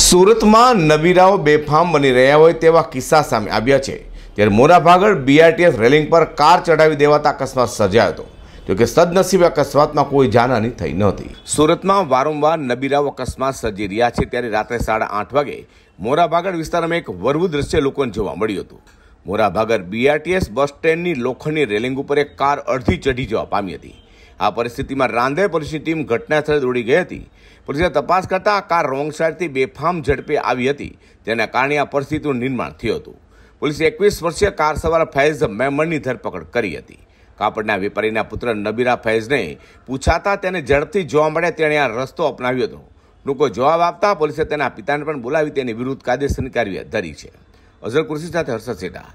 સુરતમાં નબીરાઓ બેફામ બની રહ્યા હોય તેવા કિસ્સા સામે આવ્યા છે ત્યારે મોરાભાગળ બીઆરટીએસ રેલિંગ પર કાર ચડાવી દેવાતા અકસ્માત સર્જાયો હતો જોકે સદનસીબ અકસ્માતમાં કોઈ જાનહાની થઈ નહોતી સુરતમાં વારંવાર નબીરાઓ અકસ્માત સર્જી રહ્યા છે ત્યારે રાત્રે સાડા આઠ વાગે મોરાભાગળ વિસ્તારમાં એક વરવું દ્રશ્ય લોકોને જોવા મળ્યું હતું મોરાભાગળ બીઆરટીએસ બસ સ્ટેન્ડની લોખંડની રેલિંગ ઉપર એક કાર અડધી ચઢી જવા પામી હતી આ પરિસ્થિતિમાં રાંધે પોલીસની ટીમ ઘટનાસ્થળે દોડી ગઈ હતી પોલીસે તપાસ કરતાં આ કાર રોંગ સાઇડથી બેફામ ઝડપે આવી હતી તેના કારણે આ પરિસ્થિતિનું નિર્માણ થયું હતું પોલીસે એકવીસ વર્ષીય કાર સવાર ફૈઝ મેમણની ધરપકડ કરી હતી કાપડના વેપારીના પુત્ર નબીરા ફૈઝને પૂછાતા તેને ઝડપથી જોવા મળ્યા તેણે આ રસ્તો અપનાવ્યો હતો લોકો જવાબ આપતા પોલીસે તેના પિતાને પણ બોલાવી તેની વિરુદ્ધ કાયદેસરની કાર્યવાહી ધરી છે અઝર કુર્સી સાથે હર્ષદ સેટા